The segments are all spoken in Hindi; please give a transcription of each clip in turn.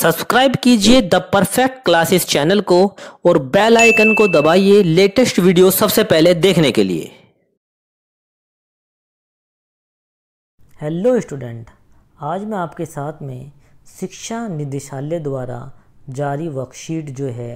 सब्सक्राइब कीजिए द परफेक्ट क्लासेस चैनल को और बेल आइकन को दबाइए लेटेस्ट वीडियो सबसे पहले देखने के लिए हेलो स्टूडेंट आज मैं आपके साथ में शिक्षा निदेशालय द्वारा जारी वर्कशीट जो है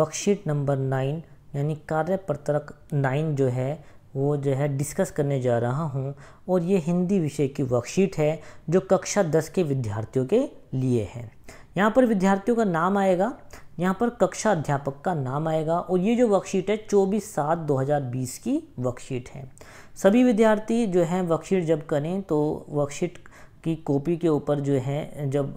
वर्कशीट नंबर नाइन यानी कार्य पत्रक नाइन जो है वो जो है डिस्कस करने जा रहा हूँ और ये हिंदी विषय की वर्कशीट है जो कक्षा दस के विद्यार्थियों के लिए है यहाँ पर विद्यार्थियों का नाम आएगा यहाँ पर कक्षा अध्यापक का नाम आएगा और ये जो वर्कशीट है चौबीस सात दो हज़ार बीस की वर्कशीट है सभी विद्यार्थी जो है वर्कशीट जब करें तो वर्कशीट कि कॉपी के ऊपर जो है जब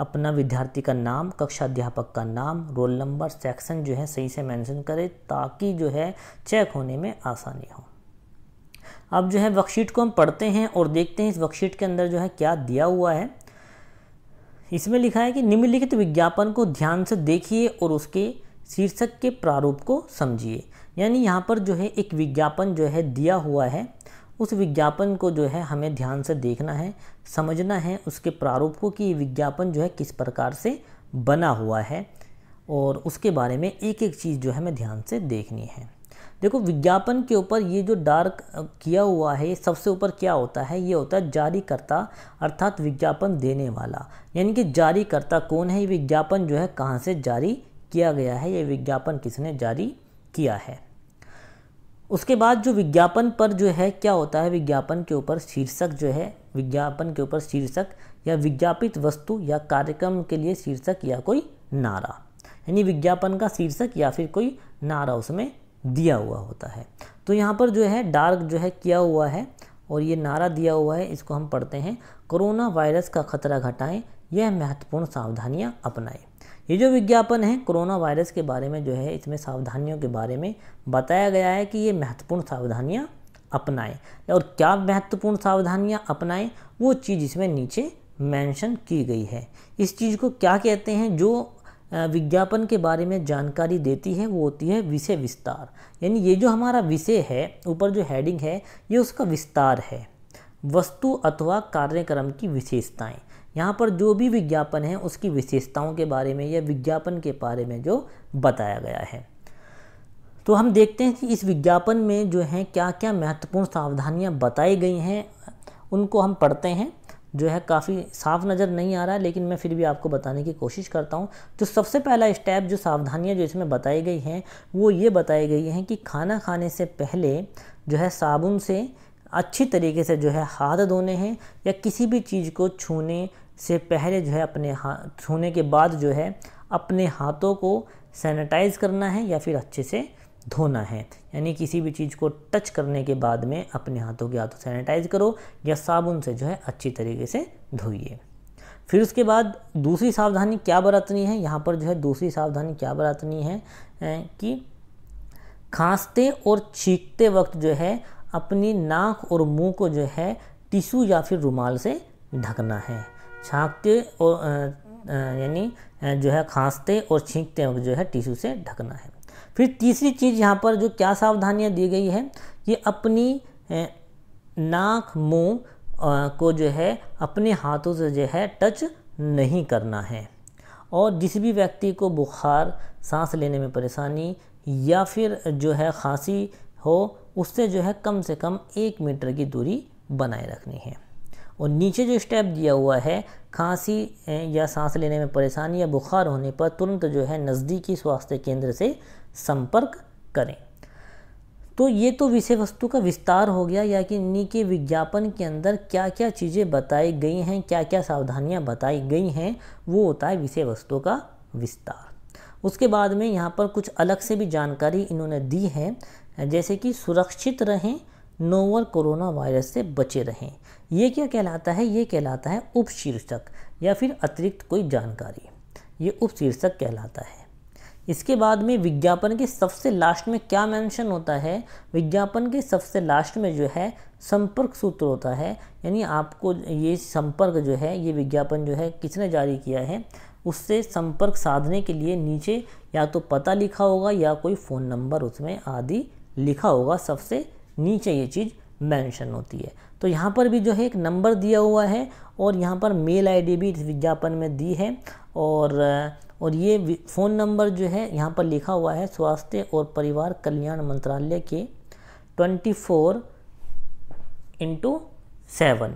अपना विद्यार्थी का नाम कक्षा अध्यापक का नाम रोल नंबर सेक्शन जो है सही से मेंशन करें ताकि जो है चेक होने में आसानी हो अब जो है वर्कशीट को हम पढ़ते हैं और देखते हैं इस वर्कशीट के अंदर जो है क्या दिया हुआ है इसमें लिखा है कि निम्नलिखित विज्ञापन को ध्यान से देखिए और उसके शीर्षक के प्रारूप को समझिए यानी यहाँ पर जो है एक विज्ञापन जो है दिया हुआ है उस विज्ञापन को जो है हमें ध्यान से देखना है समझना है उसके प्रारूप को कि ये विज्ञापन जो है किस प्रकार से बना हुआ है और उसके बारे में एक एक चीज़ जो है हमें ध्यान से देखनी है देखो विज्ञापन के ऊपर ये जो डार्क किया हुआ है सबसे ऊपर क्या होता है ये होता है जारीकर्ता अर्थात विज्ञापन देने वाला यानी कि जारीकर्ता कौन है ये विज्ञापन जो है कहाँ से जारी किया गया है ये विज्ञापन किसने जारी किया है उसके बाद जो विज्ञापन पर जो है क्या होता है विज्ञापन के ऊपर शीर्षक जो है विज्ञापन के ऊपर शीर्षक या विज्ञापित वस्तु या कार्यक्रम के लिए शीर्षक या कोई नारा यानी विज्ञापन का शीर्षक या फिर कोई नारा उसमें दिया हुआ होता है तो यहाँ पर जो है डार्क जो है किया हुआ है और ये नारा दिया हुआ है इसको हम पढ़ते हैं कोरोना वायरस का खतरा घटाएं यह महत्वपूर्ण सावधानियाँ अपनाएं ये जो विज्ञापन है कोरोना वायरस के बारे में जो है इसमें सावधानियों के बारे में बताया गया है कि ये महत्वपूर्ण सावधानियाँ अपनाएं और क्या महत्वपूर्ण सावधानियाँ अपनाएं वो चीज़ इसमें नीचे मेंशन की गई है इस चीज़ को क्या कहते हैं जो विज्ञापन के बारे में जानकारी देती है वो होती है विषय विस्तार यानी ये जो हमारा विषय है ऊपर जो हैडिंग है ये उसका विस्तार है वस्तु अथवा कार्यक्रम की विशेषताएँ यहाँ पर जो भी विज्ञापन है उसकी विशेषताओं के बारे में या विज्ञापन के बारे में जो बताया गया है तो हम देखते हैं कि इस विज्ञापन में जो है क्या क्या महत्वपूर्ण सावधानियाँ बताई गई हैं उनको हम पढ़ते हैं जो है काफ़ी साफ नज़र नहीं आ रहा है लेकिन मैं फिर भी आपको बताने की कोशिश करता हूँ तो सबसे पहला स्टेप जो सावधानियाँ जो इसमें बताई गई हैं वो ये बताई गई हैं कि खाना खाने से पहले जो है साबुन से अच्छी तरीके से जो है हाथ धोने हैं या किसी भी चीज़ को छूने से पहले जो है अपने हाथ छूने के बाद जो है अपने हाथों को सैनिटाइज करना है या फिर अच्छे से धोना है यानी किसी भी चीज़ को टच करने के बाद में अपने हाथों के हाथों सैनिटाइज करो या साबुन से जो है अच्छी तरीके से धोइए फिर उसके बाद दूसरी सावधानी क्या बरतनी है यहाँ पर जो है दूसरी सावधानी क्या बरतनी है कि खांसते और छींकते वक्त जो है अपनी नाक और मुंह को जो है टिशू या फिर रुमाल से ढकना है छाँकते और यानी जो है खांसते और छींकते वक्त जो है टिश्यू से ढकना है फिर तीसरी चीज़ यहाँ पर जो क्या सावधानियाँ दी गई है ये अपनी नाक मुंह को जो है अपने हाथों से जो है टच नहीं करना है और जिस भी व्यक्ति को बुखार सांस लेने में परेशानी या फिर जो है खांसी हो उससे जो है कम से कम एक मीटर की दूरी बनाए रखनी है और नीचे जो स्टेप दिया हुआ है खांसी या सांस लेने में परेशानी या बुखार होने पर तुरंत जो है नज़दीकी स्वास्थ्य केंद्र से संपर्क करें तो ये तो विषय वस्तु का विस्तार हो गया या कि नी के विज्ञापन के अंदर क्या क्या चीज़ें बताई गई हैं क्या क्या सावधानियाँ बताई गई हैं वो होता है विषय वस्तु का विस्तार उसके बाद में यहाँ पर कुछ अलग से भी जानकारी इन्होंने दी है जैसे कि सुरक्षित रहें नोवल कोरोना वायरस से बचे रहें ये क्या कहलाता है ये कहलाता है उपशीर्षक या फिर अतिरिक्त कोई जानकारी ये उपशीर्षक कहलाता है इसके बाद में विज्ञापन के सबसे लास्ट में क्या मेंशन होता है विज्ञापन के सबसे लास्ट में जो है संपर्क सूत्र होता है यानी आपको ये संपर्क जो है ये विज्ञापन जो है किसने जारी किया है उससे संपर्क साधने के लिए नीचे या तो पता लिखा होगा या कोई फ़ोन नंबर उसमें आदि लिखा होगा सबसे नीचे ये चीज़ मेंशन होती है तो यहाँ पर भी जो है एक नंबर दिया हुआ है और यहाँ पर मेल आईडी भी इस विज्ञापन में दी है और और ये फ़ोन नंबर जो है यहाँ पर लिखा हुआ है स्वास्थ्य और परिवार कल्याण मंत्रालय के twenty four into seven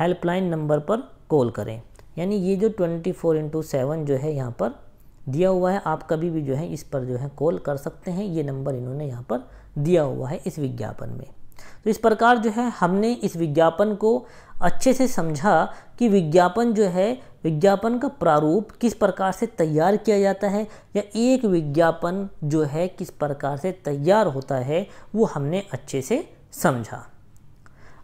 helpline number पर कॉल करें यानी ये जो ट्वेंटी फोर इंटू सेवन जो है यहाँ पर दिया हुआ है आप कभी भी जो है इस पर जो है कॉल कर सकते हैं ये नंबर इन्होंने यहाँ पर दिया हुआ है इस विज्ञापन में तो इस प्रकार जो है हमने इस विज्ञापन को अच्छे से समझा कि विज्ञापन जो है विज्ञापन का प्रारूप किस प्रकार से तैयार किया जाता है या एक विज्ञापन जो है किस प्रकार से तैयार होता है वो हमने अच्छे से समझा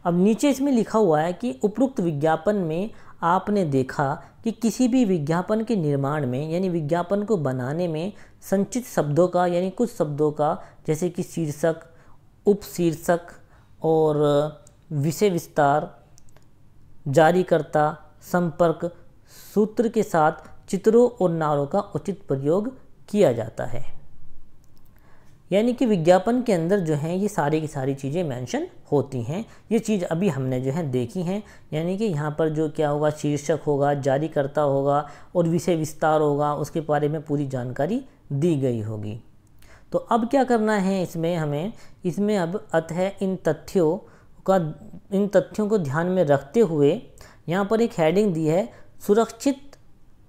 अब नीचे इसमें लिखा हुआ है कि उपरोक्त विज्ञापन में आपने देखा कि किसी भी विज्ञापन के निर्माण में यानी विज्ञापन को बनाने में संचित शब्दों का यानी कुछ शब्दों का जैसे कि शीर्षक उपशीर्षक और विषय विस्तार जारीकर्ता संपर्क सूत्र के साथ चित्रों और नारों का उचित प्रयोग किया जाता है यानी कि विज्ञापन के अंदर जो है ये सारी की सारी चीज़ें मेंशन होती हैं ये चीज़ अभी हमने जो है देखी हैं यानी कि यहाँ पर जो क्या होगा शीर्षक होगा जारी करता होगा और विषय विस्तार होगा उसके बारे में पूरी जानकारी दी गई होगी तो अब क्या करना है इसमें हमें इसमें अब अत है इन तथ्यों का इन तथ्यों को ध्यान में रखते हुए यहाँ पर एक हेडिंग दी है सुरक्षित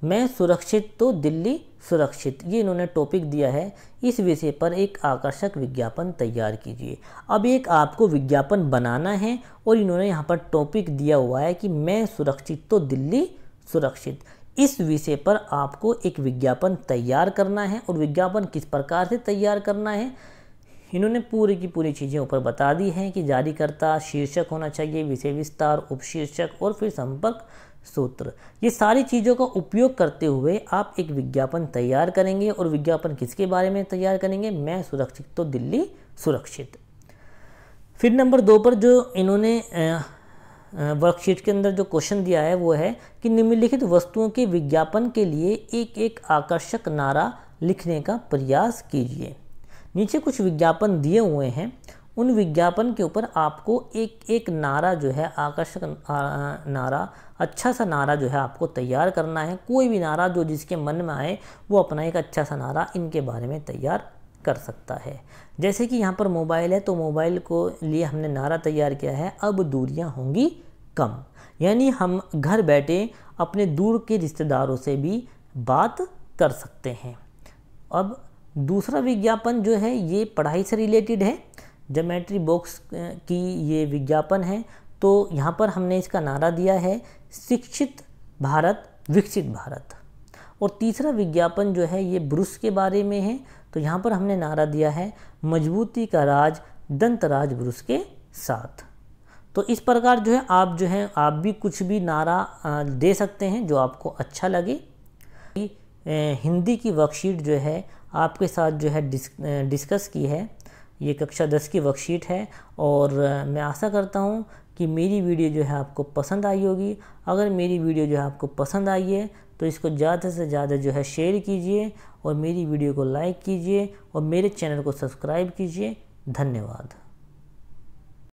मैं सुरक्षित तो दिल्ली सुरक्षित ये इन्होंने टॉपिक दिया है इस विषय पर एक आकर्षक विज्ञापन तैयार कीजिए अब एक आपको विज्ञापन बनाना है और इन्होंने यहाँ पर टॉपिक दिया हुआ है कि मैं सुरक्षित तो दिल्ली सुरक्षित इस विषय पर आपको एक विज्ञापन तैयार करना है और विज्ञापन किस प्रकार से तैयार करना है इन्होंने पूरी की पूरी चीज़ें ऊपर बता दी हैं कि जारीकर्ता शीर्षक होना चाहिए विषय विस्तार उपशीर्षक और फिर संपर्क सूत्र ये सारी चीज़ों का उपयोग करते हुए आप एक विज्ञापन तैयार करेंगे और विज्ञापन किसके बारे में तैयार करेंगे मैं सुरक्षित तो दिल्ली सुरक्षित फिर नंबर दो पर जो इन्होंने वर्कशीट के अंदर जो क्वेश्चन दिया है वो है कि निम्नलिखित वस्तुओं के विज्ञापन के लिए एक एक आकर्षक नारा लिखने का प्रयास कीजिए नीचे कुछ विज्ञापन दिए हुए हैं उन विज्ञापन के ऊपर आपको एक एक नारा जो है आकर्षक नारा अच्छा सा नारा जो है आपको तैयार करना है कोई भी नारा जो जिसके मन में आए वो अपना एक अच्छा सा नारा इनके बारे में तैयार कर सकता है जैसे कि यहाँ पर मोबाइल है तो मोबाइल को लिए हमने नारा तैयार किया है अब दूरियाँ होंगी कम यानी हम घर बैठे अपने दूर के रिश्तेदारों से भी बात कर सकते हैं अब दूसरा विज्ञापन जो है ये पढ़ाई से रिलेटेड है जोमेट्री बॉक्स की ये विज्ञापन है तो यहाँ पर हमने इसका नारा दिया है शिक्षित भारत विकसित भारत और तीसरा विज्ञापन जो है ये ब्रुस के बारे में है तो यहाँ पर हमने नारा दिया है मजबूती का राज दंत राज ब्रुस के साथ तो इस प्रकार जो है आप जो है आप भी कुछ भी नारा दे सकते हैं जो आपको अच्छा लगे हिंदी की वर्कशीट जो है आपके साथ जो है डिस्कस की है ये कक्षा दस की वर्कशीट है और मैं आशा करता हूँ कि मेरी वीडियो जो है आपको पसंद आई होगी अगर मेरी वीडियो जो है आपको पसंद आई है तो इसको ज़्यादा से ज़्यादा जो है शेयर कीजिए और मेरी वीडियो को लाइक कीजिए और मेरे चैनल को सब्सक्राइब कीजिए धन्यवाद